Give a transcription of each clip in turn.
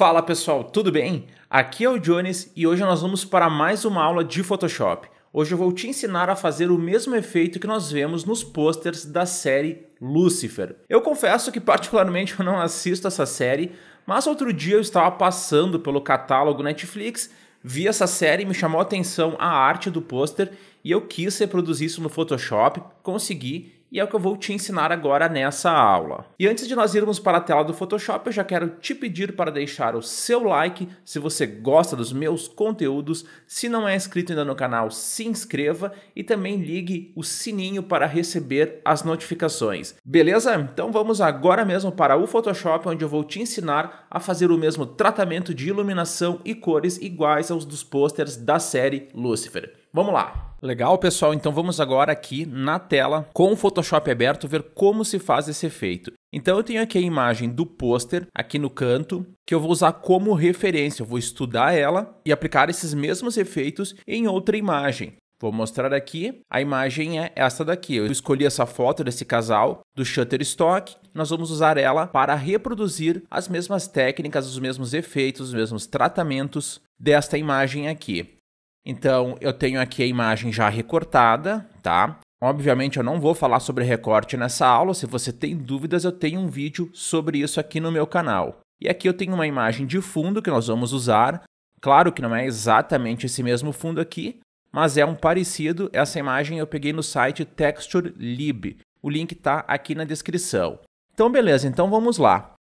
Fala pessoal, tudo bem? Aqui é o Jones e hoje nós vamos para mais uma aula de Photoshop. Hoje eu vou te ensinar a fazer o mesmo efeito que nós vemos nos posters da série Lucifer. Eu confesso que particularmente eu não assisto essa série, mas outro dia eu estava passando pelo catálogo Netflix, vi essa série, e me chamou a atenção a arte do pôster e eu quis reproduzir isso no Photoshop, consegui e é o que eu vou te ensinar agora nessa aula. E antes de nós irmos para a tela do Photoshop, eu já quero te pedir para deixar o seu like se você gosta dos meus conteúdos, se não é inscrito ainda no canal, se inscreva e também ligue o sininho para receber as notificações. Beleza? Então vamos agora mesmo para o Photoshop, onde eu vou te ensinar a fazer o mesmo tratamento de iluminação e cores iguais aos dos posters da série Lucifer. Vamos lá. Legal, pessoal. Então vamos agora aqui na tela com o Photoshop aberto ver como se faz esse efeito. Então eu tenho aqui a imagem do pôster aqui no canto que eu vou usar como referência. Eu vou estudar ela e aplicar esses mesmos efeitos em outra imagem. Vou mostrar aqui. A imagem é essa daqui. Eu escolhi essa foto desse casal do Shutterstock. Nós vamos usar ela para reproduzir as mesmas técnicas, os mesmos efeitos, os mesmos tratamentos desta imagem aqui. Então, eu tenho aqui a imagem já recortada, tá? Obviamente, eu não vou falar sobre recorte nessa aula. Se você tem dúvidas, eu tenho um vídeo sobre isso aqui no meu canal. E aqui eu tenho uma imagem de fundo que nós vamos usar. Claro que não é exatamente esse mesmo fundo aqui, mas é um parecido. Essa imagem eu peguei no site Texture Lib. O link está aqui na descrição. Então, beleza. Então, vamos lá.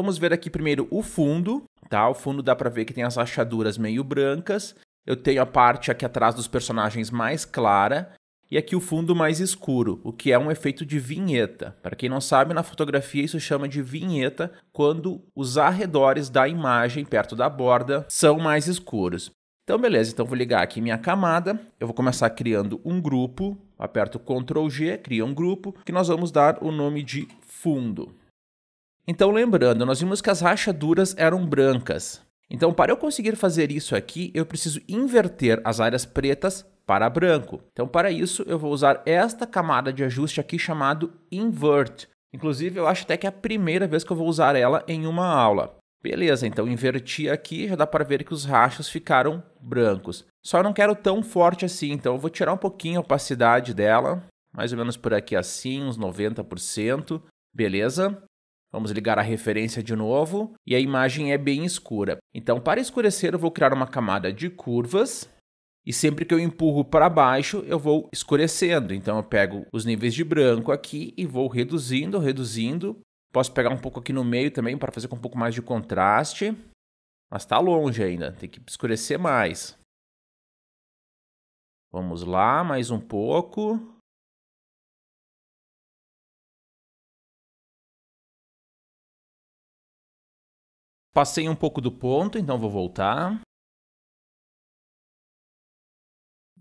Vamos ver aqui primeiro o fundo, tá? O fundo dá para ver que tem as rachaduras meio brancas eu tenho a parte aqui atrás dos personagens mais clara e aqui o fundo mais escuro, o que é um efeito de vinheta. Para quem não sabe, na fotografia isso chama de vinheta quando os arredores da imagem perto da borda são mais escuros. Então beleza, então vou ligar aqui minha camada, eu vou começar criando um grupo, aperto Ctrl G, cria um grupo, que nós vamos dar o nome de fundo. Então lembrando, nós vimos que as rachaduras eram brancas, então, para eu conseguir fazer isso aqui, eu preciso inverter as áreas pretas para branco. Então, para isso, eu vou usar esta camada de ajuste aqui chamado Invert. Inclusive, eu acho até que é a primeira vez que eu vou usar ela em uma aula. Beleza, então inverti aqui, já dá para ver que os rachos ficaram brancos. Só não quero tão forte assim, então eu vou tirar um pouquinho a opacidade dela, mais ou menos por aqui assim, uns 90%, beleza? Vamos ligar a referência de novo e a imagem é bem escura. Então, para escurecer, eu vou criar uma camada de curvas e sempre que eu empurro para baixo, eu vou escurecendo. Então eu pego os níveis de branco aqui e vou reduzindo, reduzindo. Posso pegar um pouco aqui no meio também para fazer com um pouco mais de contraste. Mas está longe ainda, tem que escurecer mais. Vamos lá, mais um pouco. Passei um pouco do ponto, então vou voltar.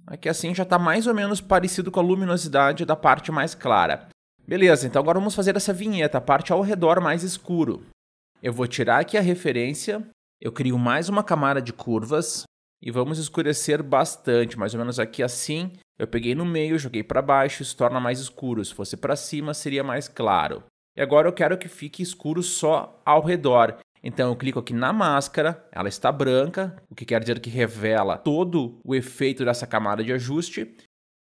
Aqui é assim já está mais ou menos parecido com a luminosidade da parte mais clara. Beleza, então agora vamos fazer essa vinheta, a parte ao redor mais escuro. Eu vou tirar aqui a referência, eu crio mais uma camada de curvas e vamos escurecer bastante, mais ou menos aqui assim. Eu peguei no meio, joguei para baixo, isso torna mais escuro. Se fosse para cima, seria mais claro. E agora eu quero que fique escuro só ao redor. Então eu clico aqui na máscara, ela está branca, o que quer dizer que revela todo o efeito dessa camada de ajuste.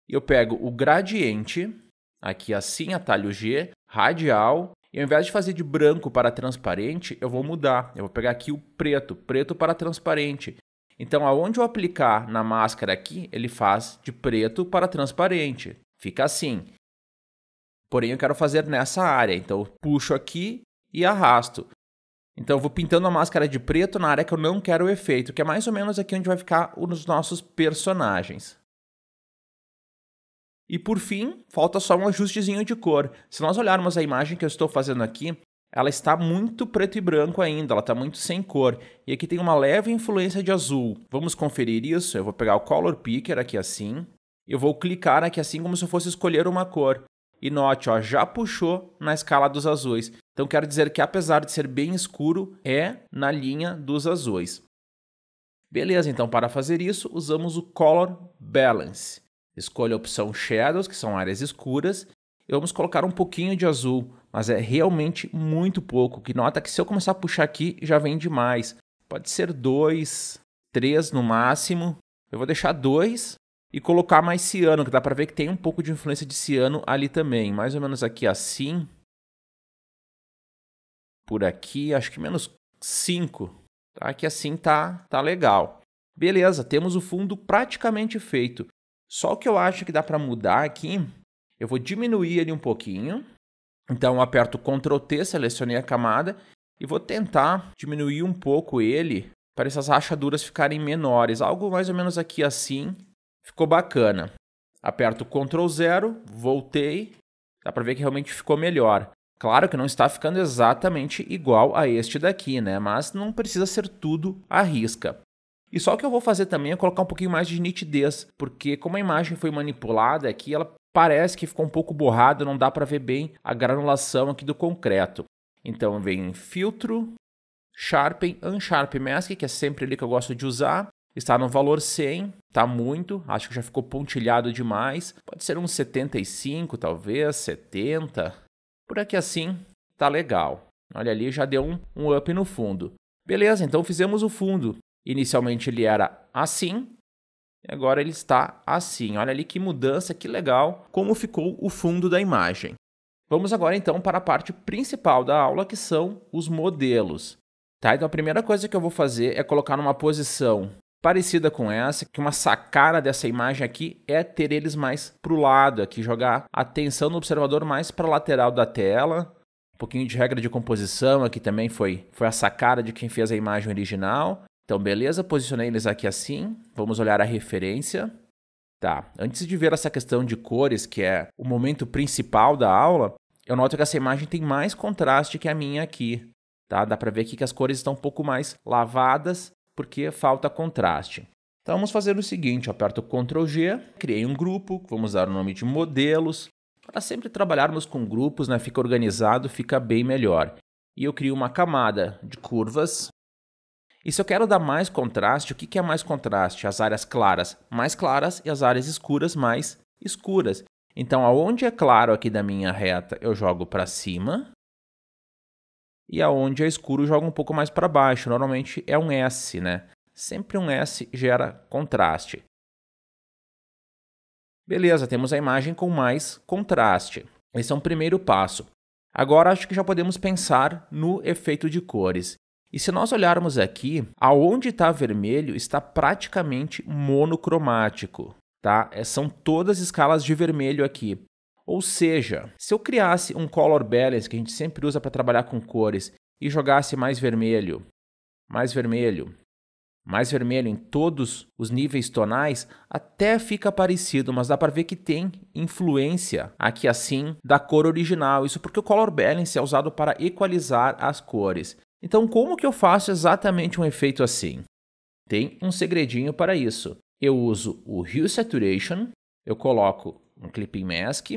Eu pego o gradiente, aqui assim, atalho G, radial, e ao invés de fazer de branco para transparente, eu vou mudar. Eu vou pegar aqui o preto, preto para transparente. Então, aonde eu aplicar na máscara aqui, ele faz de preto para transparente. Fica assim. Porém, eu quero fazer nessa área, então eu puxo aqui e arrasto. Então eu vou pintando a máscara de preto na área que eu não quero o efeito, que é mais ou menos aqui onde vai ficar os nossos personagens. E por fim, falta só um ajustezinho de cor. Se nós olharmos a imagem que eu estou fazendo aqui, ela está muito preto e branco ainda, ela está muito sem cor. E aqui tem uma leve influência de azul. Vamos conferir isso? Eu vou pegar o Color Picker aqui assim. Eu vou clicar aqui assim como se eu fosse escolher uma cor. E note, ó, já puxou na escala dos azuis. Então quero dizer que apesar de ser bem escuro, é na linha dos azuis. Beleza, então para fazer isso, usamos o Color Balance. Escolha a opção Shadows, que são áreas escuras, e vamos colocar um pouquinho de azul, mas é realmente muito pouco, que nota que se eu começar a puxar aqui, já vem demais. Pode ser 2, 3 no máximo. Eu vou deixar 2 e colocar mais ciano, que dá para ver que tem um pouco de influência de ciano ali também. Mais ou menos aqui assim. Por aqui, acho que menos 5. Tá? assim tá, tá legal. Beleza, temos o fundo praticamente feito. Só o que eu acho que dá para mudar aqui, eu vou diminuir ele um pouquinho. Então aperto Ctrl T, selecionei a camada e vou tentar diminuir um pouco ele para essas rachaduras ficarem menores. Algo mais ou menos aqui assim, Ficou bacana. Aperto Ctrl 0, voltei. Dá para ver que realmente ficou melhor. Claro que não está ficando exatamente igual a este daqui, né? Mas não precisa ser tudo à risca. E só o que eu vou fazer também é colocar um pouquinho mais de nitidez, porque como a imagem foi manipulada aqui, ela parece que ficou um pouco borrada, não dá para ver bem a granulação aqui do concreto. Então vem filtro, sharpen, unsharp mask, que é sempre ali que eu gosto de usar, Está no valor 100, tá muito, acho que já ficou pontilhado demais. Pode ser uns 75, talvez, 70. Por aqui assim, tá legal. Olha ali, já deu um, um up no fundo. Beleza, então fizemos o fundo. Inicialmente ele era assim, e agora ele está assim. Olha ali que mudança, que legal, como ficou o fundo da imagem. Vamos agora então para a parte principal da aula, que são os modelos. Tá? Então a primeira coisa que eu vou fazer é colocar numa posição parecida com essa, que uma sacada dessa imagem aqui é ter eles mais para o lado aqui, jogar a atenção do observador mais para a lateral da tela. Um pouquinho de regra de composição aqui também foi, foi a sacada de quem fez a imagem original. Então, beleza, posicionei eles aqui assim. Vamos olhar a referência. Tá, antes de ver essa questão de cores, que é o momento principal da aula, eu noto que essa imagem tem mais contraste que a minha aqui. Tá? Dá para ver aqui que as cores estão um pouco mais lavadas porque falta contraste. Então vamos fazer o seguinte, eu aperto Ctrl G, criei um grupo, vamos dar o nome de modelos, para sempre trabalharmos com grupos, né, fica organizado, fica bem melhor. E eu crio uma camada de curvas. E se eu quero dar mais contraste, o que, que é mais contraste? As áreas claras mais claras e as áreas escuras mais escuras. Então, aonde é claro aqui da minha reta, eu jogo para cima e aonde é escuro joga um pouco mais para baixo. Normalmente é um S, né? Sempre um S gera contraste. Beleza, temos a imagem com mais contraste. Esse é um primeiro passo. Agora acho que já podemos pensar no efeito de cores. E se nós olharmos aqui, aonde está vermelho está praticamente monocromático, tá? É, são todas escalas de vermelho aqui. Ou seja, se eu criasse um color balance que a gente sempre usa para trabalhar com cores e jogasse mais vermelho, mais vermelho, mais vermelho em todos os níveis tonais, até fica parecido, mas dá para ver que tem influência aqui assim da cor original. Isso porque o color balance é usado para equalizar as cores. Então, como que eu faço exatamente um efeito assim? Tem um segredinho para isso. Eu uso o Hue Saturation, eu coloco um clipping mask.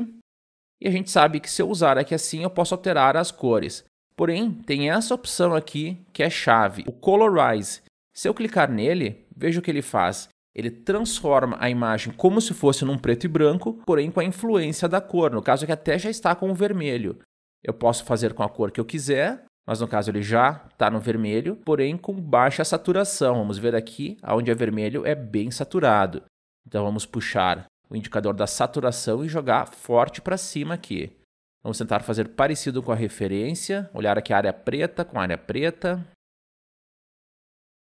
E a gente sabe que se eu usar aqui assim, eu posso alterar as cores. Porém, tem essa opção aqui que é chave, o Colorize. Se eu clicar nele, veja o que ele faz. Ele transforma a imagem como se fosse num preto e branco, porém com a influência da cor, no caso aqui é até já está com o vermelho. Eu posso fazer com a cor que eu quiser, mas no caso ele já está no vermelho, porém com baixa saturação. Vamos ver aqui, onde é vermelho é bem saturado. Então vamos puxar o indicador da saturação e jogar forte para cima aqui. Vamos tentar fazer parecido com a referência, olhar aqui a área preta com a área preta.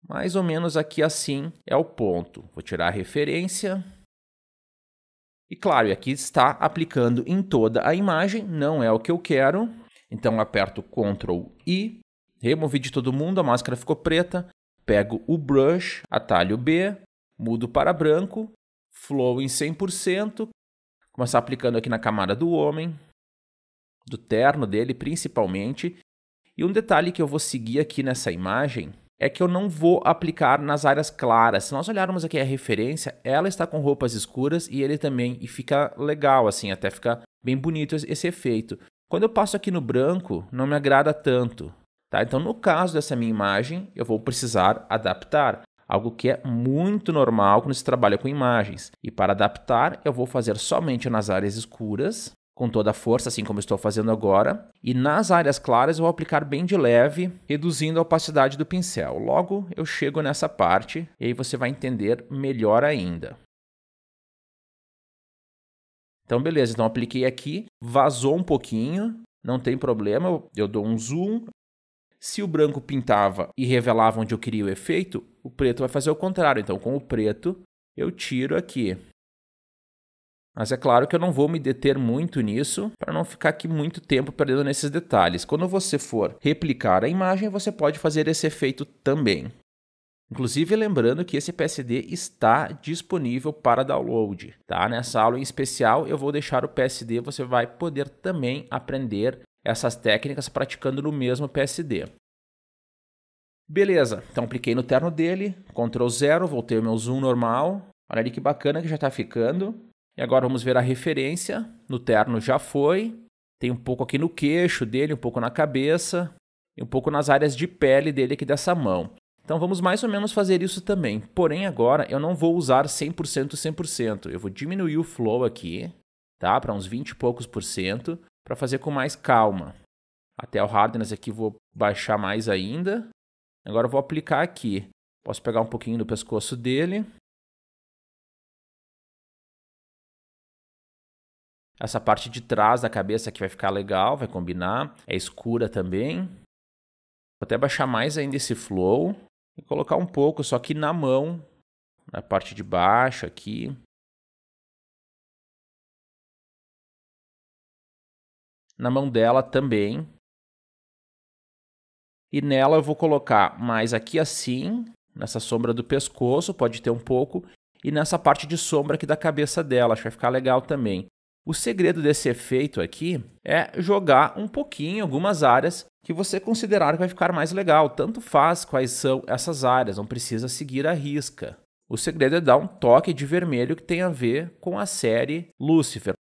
Mais ou menos aqui assim é o ponto. Vou tirar a referência. E claro, aqui está aplicando em toda a imagem, não é o que eu quero. Então aperto Ctrl I, removi de todo mundo, a máscara ficou preta. Pego o brush, atalho B, mudo para branco Flow em 100%. Começar aplicando aqui na camada do homem, do terno dele principalmente. E um detalhe que eu vou seguir aqui nessa imagem é que eu não vou aplicar nas áreas claras. Se nós olharmos aqui a referência, ela está com roupas escuras e ele também, e fica legal assim, até fica bem bonito esse efeito. Quando eu passo aqui no branco, não me agrada tanto. Tá? Então, no caso dessa minha imagem, eu vou precisar adaptar algo que é muito normal quando se trabalha com imagens. E para adaptar, eu vou fazer somente nas áreas escuras, com toda a força, assim como estou fazendo agora, e nas áreas claras eu vou aplicar bem de leve, reduzindo a opacidade do pincel. Logo eu chego nessa parte e aí você vai entender melhor ainda. Então beleza, então apliquei aqui, vazou um pouquinho, não tem problema, eu dou um zoom, se o branco pintava e revelava onde eu queria o efeito, o preto vai fazer o contrário. Então, com o preto, eu tiro aqui. Mas é claro que eu não vou me deter muito nisso para não ficar aqui muito tempo perdendo nesses detalhes. Quando você for replicar a imagem, você pode fazer esse efeito também. Inclusive, lembrando que esse PSD está disponível para download. Tá? Nessa aula em especial, eu vou deixar o PSD, você vai poder também aprender essas técnicas praticando no mesmo PSD. Beleza, então cliquei no terno dele, Ctrl zero, voltei o meu zoom normal. Olha ali que bacana que já está ficando. E agora vamos ver a referência. No terno já foi. Tem um pouco aqui no queixo dele, um pouco na cabeça e um pouco nas áreas de pele dele aqui dessa mão. Então vamos mais ou menos fazer isso também. Porém agora eu não vou usar 100% 100%. Eu vou diminuir o flow aqui, tá? Para uns 20 e poucos por cento para fazer com mais calma. Até o hardness aqui vou baixar mais ainda. Agora vou aplicar aqui. Posso pegar um pouquinho do pescoço dele. Essa parte de trás da cabeça aqui vai ficar legal, vai combinar. É escura também. Vou até baixar mais ainda esse flow e colocar um pouco, só que na mão, na parte de baixo aqui. Na mão dela também. E nela eu vou colocar mais aqui assim, nessa sombra do pescoço, pode ter um pouco, e nessa parte de sombra aqui da cabeça dela, acho que vai ficar legal também. O segredo desse efeito aqui é jogar um pouquinho algumas áreas que você considerar que vai ficar mais legal. Tanto faz quais são essas áreas, não precisa seguir a risca. O segredo é dar um toque de vermelho que tem a ver com a série Lucifer.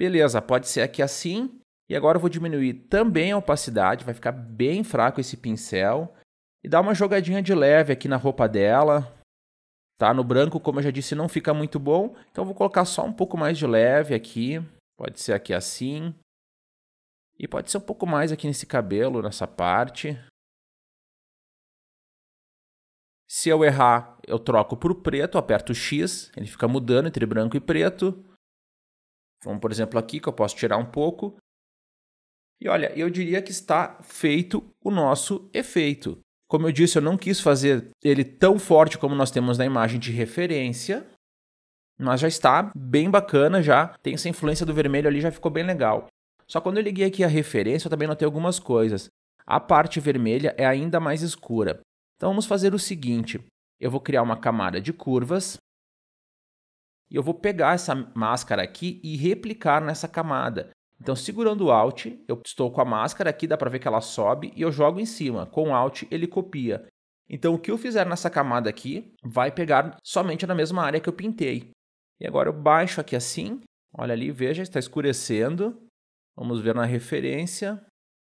Beleza, pode ser aqui assim. E agora eu vou diminuir também a opacidade, vai ficar bem fraco esse pincel. E dar uma jogadinha de leve aqui na roupa dela. Tá? No branco, como eu já disse, não fica muito bom. Então eu vou colocar só um pouco mais de leve aqui. Pode ser aqui assim. E pode ser um pouco mais aqui nesse cabelo, nessa parte. Se eu errar, eu troco para o preto, aperto X, ele fica mudando entre branco e preto. Vamos, então, por exemplo, aqui que eu posso tirar um pouco. E olha, eu diria que está feito o nosso efeito. Como eu disse, eu não quis fazer ele tão forte como nós temos na imagem de referência, mas já está bem bacana, já tem essa influência do vermelho ali, já ficou bem legal. Só quando eu liguei aqui a referência, eu também notei algumas coisas. A parte vermelha é ainda mais escura. Então vamos fazer o seguinte, eu vou criar uma camada de curvas, e eu vou pegar essa máscara aqui e replicar nessa camada. Então, segurando o Alt, eu estou com a máscara aqui, dá para ver que ela sobe, e eu jogo em cima. Com o Alt, ele copia. Então, o que eu fizer nessa camada aqui vai pegar somente na mesma área que eu pintei. E agora eu baixo aqui assim, olha ali, veja, está escurecendo. Vamos ver na referência,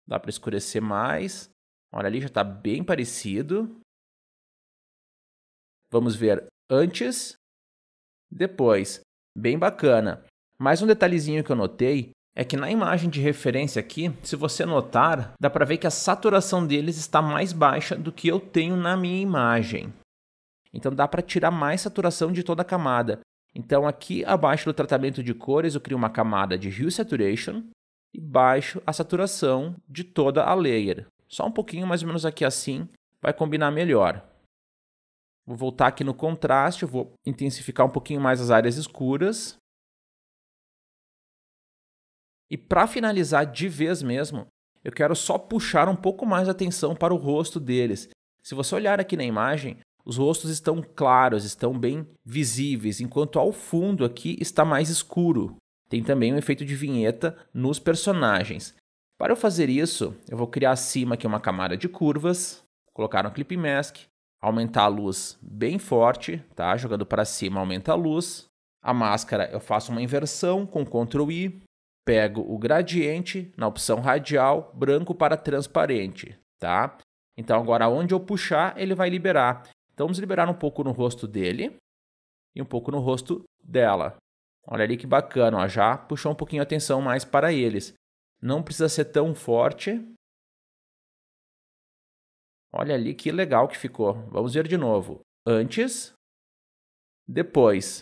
dá para escurecer mais. Olha ali, já está bem parecido. Vamos ver antes, depois. Bem bacana. Mais um detalhezinho que eu notei é que na imagem de referência aqui, se você notar, dá para ver que a saturação deles está mais baixa do que eu tenho na minha imagem. Então dá para tirar mais saturação de toda a camada. Então aqui abaixo do tratamento de cores eu crio uma camada de Hue Saturation e baixo a saturação de toda a layer. Só um pouquinho mais ou menos aqui assim vai combinar melhor. Vou voltar aqui no contraste, vou intensificar um pouquinho mais as áreas escuras. E para finalizar de vez mesmo, eu quero só puxar um pouco mais a atenção para o rosto deles. Se você olhar aqui na imagem, os rostos estão claros, estão bem visíveis, enquanto ao fundo aqui está mais escuro. Tem também um efeito de vinheta nos personagens. Para eu fazer isso, eu vou criar acima aqui uma camada de curvas, colocar um clip mask, aumentar a luz bem forte, tá? Jogando para cima aumenta a luz. A máscara eu faço uma inversão com Ctrl I, pego o gradiente na opção radial, branco para transparente, tá? Então agora onde eu puxar, ele vai liberar. Então vamos liberar um pouco no rosto dele e um pouco no rosto dela. Olha ali que bacana, ó, já puxou um pouquinho a atenção mais para eles. Não precisa ser tão forte, Olha ali que legal que ficou. Vamos ver de novo. Antes, depois.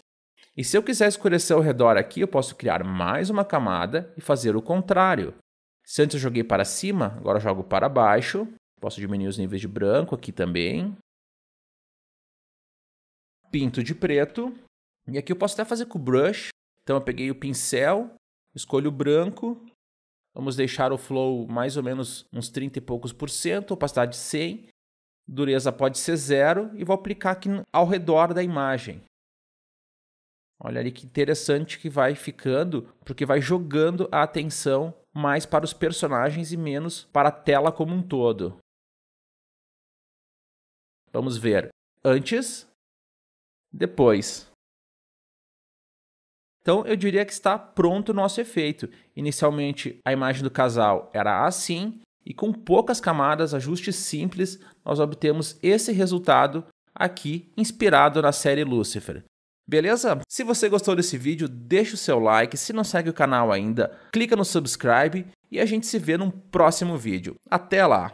E se eu quiser escurecer ao redor aqui, eu posso criar mais uma camada e fazer o contrário. Se antes eu joguei para cima, agora eu jogo para baixo. Posso diminuir os níveis de branco aqui também. Pinto de preto. E aqui eu posso até fazer com o brush. Então eu peguei o pincel, escolho o branco, Vamos deixar o flow mais ou menos uns 30 e poucos por cento, opacidade 100, dureza pode ser zero e vou aplicar aqui ao redor da imagem. Olha ali que interessante que vai ficando, porque vai jogando a atenção mais para os personagens e menos para a tela como um todo. Vamos ver. Antes, depois. Então eu diria que está pronto o nosso efeito. Inicialmente a imagem do casal era assim e com poucas camadas, ajustes simples, nós obtemos esse resultado aqui inspirado na série Lucifer. Beleza? Se você gostou desse vídeo, deixa o seu like, se não segue o canal ainda, clica no subscribe e a gente se vê num próximo vídeo. Até lá!